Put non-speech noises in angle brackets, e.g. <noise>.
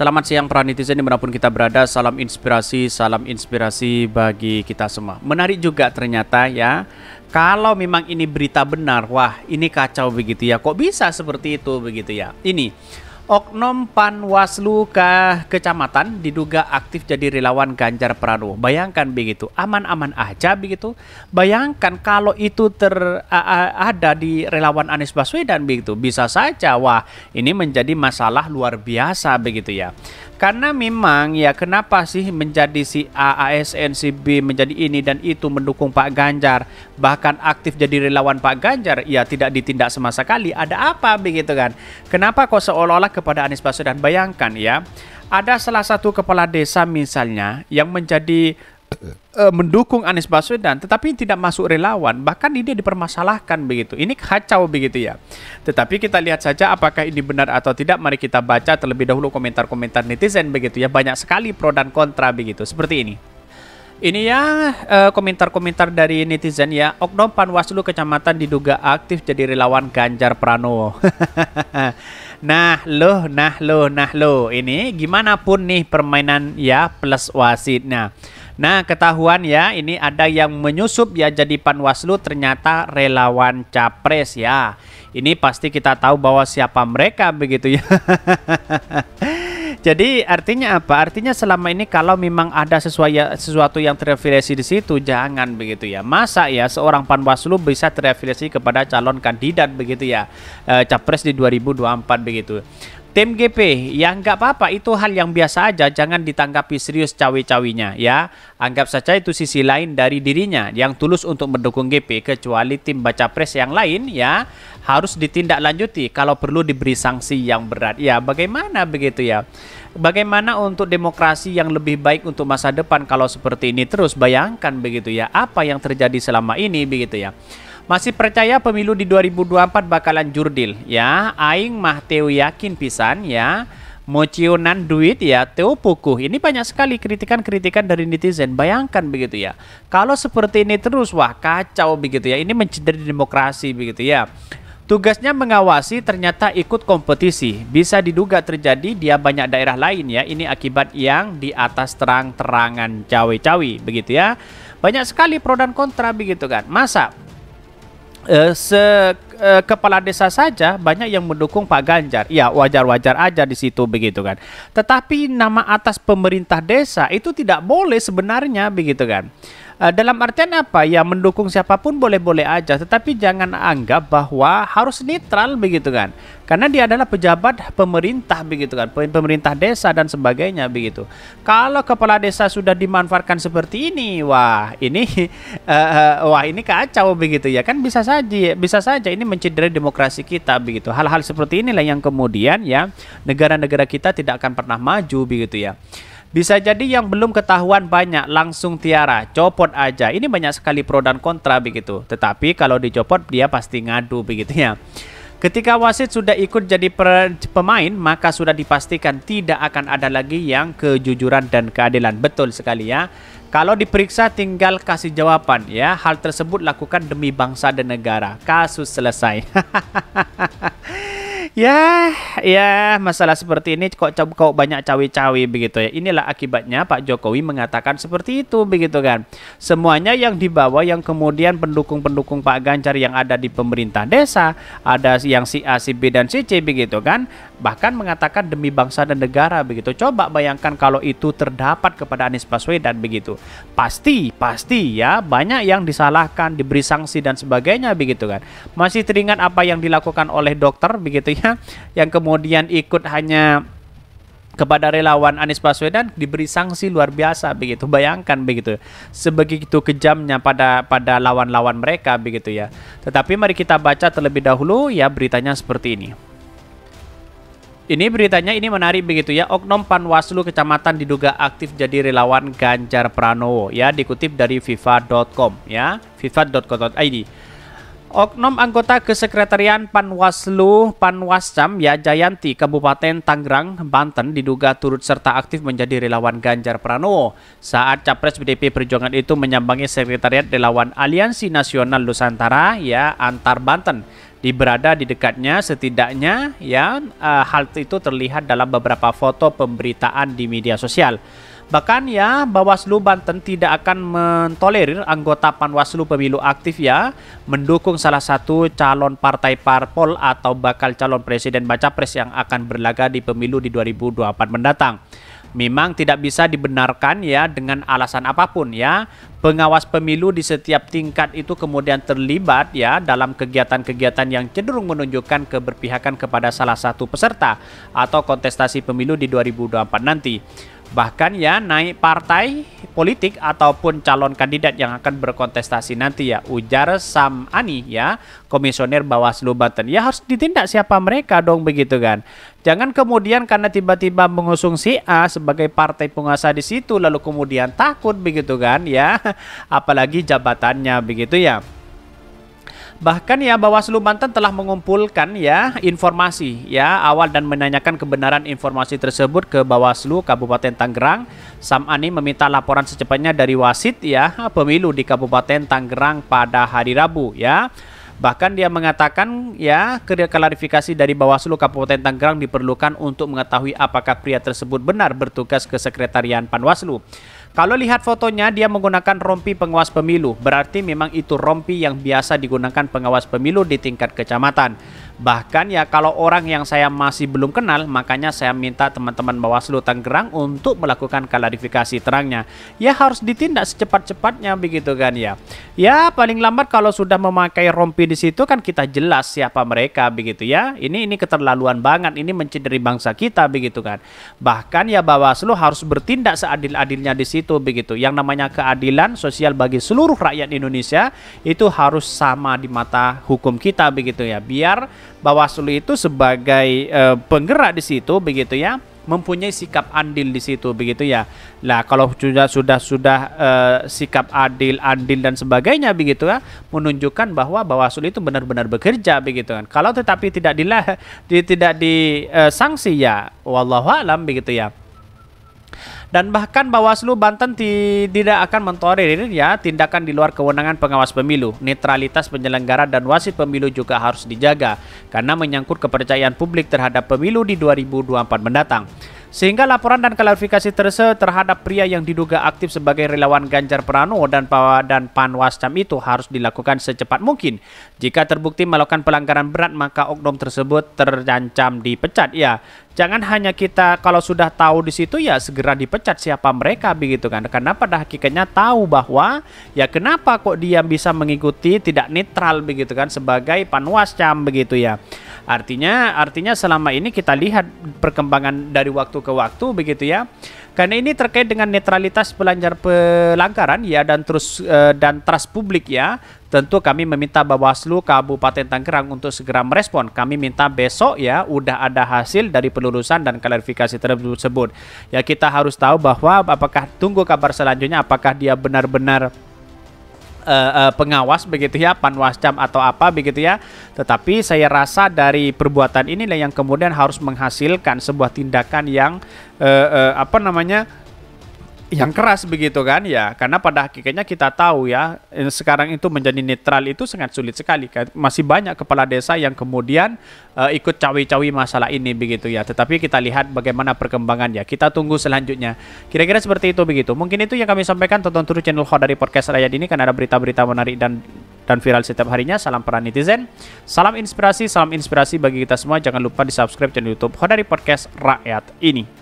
Selamat siang para netizen dimanapun kita berada Salam inspirasi, salam inspirasi bagi kita semua Menarik juga ternyata ya Kalau memang ini berita benar Wah ini kacau begitu ya Kok bisa seperti itu begitu ya Ini Oknum Panwaslu ke kecamatan diduga aktif jadi relawan Ganjar Pranowo. Bayangkan begitu, aman-aman aja begitu. Bayangkan kalau itu ter ada di relawan Anies Baswedan begitu, bisa saja wah ini menjadi masalah luar biasa begitu ya. Karena memang ya kenapa sih menjadi si A, ASN, si B menjadi ini dan itu mendukung Pak Ganjar, bahkan aktif jadi relawan Pak Ganjar, ya tidak ditindak sama sekali. Ada apa begitu kan? Kenapa kok seolah-olah kepada Anies Baswedan. Bayangkan ya, ada salah satu kepala desa misalnya yang menjadi uh, mendukung Anies Baswedan tetapi tidak masuk relawan bahkan ini dipermasalahkan begitu ini kacau begitu ya tetapi kita lihat saja apakah ini benar atau tidak mari kita baca terlebih dahulu komentar-komentar netizen begitu ya banyak sekali pro dan kontra begitu seperti ini ini ya komentar-komentar dari netizen ya. Oknum Panwaslu Kecamatan diduga aktif jadi relawan Ganjar Pranowo. <laughs> nah, loh, nah, loh, nah, loh. Ini gimana pun nih permainan ya plus wasit. Nah, nah ketahuan ya ini ada yang menyusup ya jadi Panwaslu ternyata relawan capres ya. Ini pasti kita tahu bahwa siapa mereka begitu ya. <laughs> Jadi artinya apa? Artinya selama ini kalau memang ada sesuai, sesuatu yang terafiliasi di situ jangan begitu ya. Masa ya seorang Panwaslu bisa terafiliasi kepada calon kandidat begitu ya. E, capres di 2024 begitu. Tim GP, ya nggak apa-apa, itu hal yang biasa aja, jangan ditanggapi serius cawe-cawinya ya. Anggap saja itu sisi lain dari dirinya yang tulus untuk mendukung GP, kecuali tim baca pres yang lain ya harus ditindaklanjuti kalau perlu diberi sanksi yang berat. Ya bagaimana begitu ya? Bagaimana untuk demokrasi yang lebih baik untuk masa depan kalau seperti ini terus bayangkan begitu ya? Apa yang terjadi selama ini begitu ya? Masih percaya pemilu di 2024 bakalan jurdil ya. Aing mah teu yakin pisan ya. Mocionan duit ya, teu pukuh. Ini banyak sekali kritikan-kritikan dari netizen. Bayangkan begitu ya. Kalau seperti ini terus wah kacau begitu ya. Ini mencederai demokrasi begitu ya. Tugasnya mengawasi ternyata ikut kompetisi. Bisa diduga terjadi dia banyak daerah lain ya. Ini akibat yang di atas terang-terangan cawe-cawe begitu ya. Banyak sekali pro dan kontra begitu kan. Masa Uh, is eh, kepala desa saja banyak yang mendukung Pak Ganjar. Ya wajar-wajar aja di situ begitu kan. Tetapi nama atas pemerintah desa itu tidak boleh sebenarnya begitu kan. Eh, dalam artian apa? Ya mendukung siapapun boleh-boleh aja, tetapi jangan anggap bahwa harus netral begitu kan. Karena dia adalah pejabat pemerintah begitu kan, pemerintah desa dan sebagainya begitu. Kalau kepala desa sudah dimanfaatkan seperti ini, wah ini uh, <laughs> wah ini kacau begitu ya kan bisa saja bisa saja ini mencederai demokrasi kita begitu. Hal-hal seperti inilah yang kemudian ya negara-negara kita tidak akan pernah maju begitu ya. Bisa jadi yang belum ketahuan banyak langsung tiara, copot aja. Ini banyak sekali pro dan kontra begitu. Tetapi kalau dicopot dia pasti ngadu begitu ya. Ketika wasit sudah ikut jadi pemain, maka sudah dipastikan tidak akan ada lagi yang kejujuran dan keadilan. Betul sekali ya. Kalau diperiksa tinggal kasih jawaban ya. Hal tersebut lakukan demi bangsa dan negara. Kasus selesai. <laughs> ya, ya masalah seperti ini kok kok banyak cawe-cawe begitu ya. Inilah akibatnya Pak Jokowi mengatakan seperti itu begitu kan. Semuanya yang dibawa yang kemudian pendukung-pendukung Pak Ganjar yang ada di pemerintah desa, ada yang si A, si B dan si C begitu kan. Bahkan mengatakan demi bangsa dan negara begitu. Coba bayangkan kalau itu terdapat kepada Anies Baswedan begitu. Pasti, pasti ya banyak yang disalahkan, diberi sanksi dan sebagainya begitu kan. Masih teringat apa yang dilakukan oleh dokter begitu ya? ya yang kemudian ikut hanya kepada relawan Anies Baswedan diberi sanksi luar biasa begitu. Bayangkan begitu. Sebegitu kejamnya pada pada lawan-lawan mereka begitu ya. Tetapi mari kita baca terlebih dahulu ya beritanya seperti ini. Ini beritanya ini menarik begitu ya. Oknum Panwaslu Kecamatan diduga aktif jadi relawan Ganjar Pranowo ya dikutip dari fifa.com ya, fifa.co.id. Oknum anggota Kesekretarian Panwaslu Panwascam Ya Jayanti Kabupaten Tangerang, Banten diduga turut serta aktif menjadi relawan Ganjar Pranowo saat Capres PDP Perjuangan itu menyambangi Sekretariat Relawan Aliansi Nasional Nusantara ya Antar Banten di berada di dekatnya setidaknya ya eh, hal itu terlihat dalam beberapa foto pemberitaan di media sosial. Bahkan ya Bawaslu Banten tidak akan mentolerir anggota Panwaslu Pemilu aktif ya mendukung salah satu calon partai parpol atau bakal calon presiden baca pres yang akan berlaga di pemilu di 2024 mendatang. Memang tidak bisa dibenarkan ya dengan alasan apapun ya. Pengawas pemilu di setiap tingkat itu kemudian terlibat ya dalam kegiatan-kegiatan yang cenderung menunjukkan keberpihakan kepada salah satu peserta atau kontestasi pemilu di 2024 nanti bahkan ya naik partai politik ataupun calon kandidat yang akan berkontestasi nanti ya ujar Sam Ani ya komisioner Bawaslu Banten ya harus ditindak siapa mereka dong begitu kan jangan kemudian karena tiba-tiba mengusung si A sebagai partai penguasa di situ lalu kemudian takut begitu kan ya <laughs> apalagi jabatannya begitu ya Bahkan ya Bawaslu Banten telah mengumpulkan ya informasi ya awal dan menanyakan kebenaran informasi tersebut ke Bawaslu Kabupaten Tangerang. Ani meminta laporan secepatnya dari wasit ya pemilu di Kabupaten Tangerang pada hari Rabu ya. Bahkan dia mengatakan ya klarifikasi dari Bawaslu Kabupaten Tangerang diperlukan untuk mengetahui apakah pria tersebut benar bertugas ke Sekretarian Panwaslu. Kalau lihat fotonya dia menggunakan rompi pengawas pemilu, berarti memang itu rompi yang biasa digunakan pengawas pemilu di tingkat kecamatan. Bahkan ya kalau orang yang saya masih belum kenal, makanya saya minta teman-teman Bawaslu Tangerang untuk melakukan klarifikasi terangnya. Ya harus ditindak secepat-cepatnya begitu kan ya. Ya paling lambat kalau sudah memakai rompi di situ kan kita jelas siapa mereka begitu ya. Ini ini keterlaluan banget, ini mencederai bangsa kita begitu kan. Bahkan ya Bawaslu harus bertindak seadil-adilnya di situ situ begitu. Yang namanya keadilan sosial bagi seluruh rakyat Indonesia itu harus sama di mata hukum kita begitu ya. Biar Bawaslu itu sebagai e, penggerak di situ begitu ya mempunyai sikap andil di situ begitu ya. Lah kalau sudah sudah sudah e, sikap adil, andil dan sebagainya begitu ya, menunjukkan bahwa Bawaslu itu benar-benar bekerja begitu kan. Kalau tetapi tidak dilah di, tidak disanksi eh, sanksi, ya, wallahu alam begitu ya dan bahkan Bawaslu Banten tidak akan mentolerir ya tindakan di luar kewenangan pengawas pemilu. Netralitas penyelenggara dan wasit pemilu juga harus dijaga karena menyangkut kepercayaan publik terhadap pemilu di 2024 mendatang sehingga laporan dan klarifikasi terse terhadap pria yang diduga aktif sebagai relawan Ganjar Pranowo dan dan Panwascam itu harus dilakukan secepat mungkin. Jika terbukti melakukan pelanggaran berat, maka oknum tersebut terancam dipecat. Ya, Jangan hanya kita kalau sudah tahu di situ ya segera dipecat siapa mereka begitu kan. Karena pada hakikatnya tahu bahwa ya kenapa kok dia bisa mengikuti tidak netral begitu kan sebagai panwascam begitu ya. Artinya artinya selama ini kita lihat perkembangan dari waktu ke waktu begitu ya. Karena ini terkait dengan netralitas pelancar pelanggaran ya dan terus eh, dan trust publik ya. Tentu kami meminta Bawaslu Kabupaten Tangerang untuk segera merespon. Kami minta besok ya udah ada hasil dari penelusuran dan klarifikasi tersebut. Ya kita harus tahu bahwa apakah tunggu kabar selanjutnya apakah dia benar-benar uh, uh, pengawas begitu ya, panwascam atau apa begitu ya. Tetapi saya rasa dari perbuatan inilah yang kemudian harus menghasilkan sebuah tindakan yang uh, uh, apa namanya Iya. yang keras begitu kan ya karena pada hakikatnya kita tahu ya eh, sekarang itu menjadi netral itu sangat sulit sekali kan? masih banyak kepala desa yang kemudian uh, ikut cawi-cawi masalah ini begitu ya tetapi kita lihat bagaimana perkembangan ya kita tunggu selanjutnya kira-kira seperti itu begitu mungkin itu yang kami sampaikan tonton terus channel Khodari Podcast Rakyat ini karena ada berita-berita menarik dan dan viral setiap harinya. Salam para netizen, salam inspirasi, salam inspirasi bagi kita semua. Jangan lupa di subscribe channel YouTube dari Podcast Rakyat ini.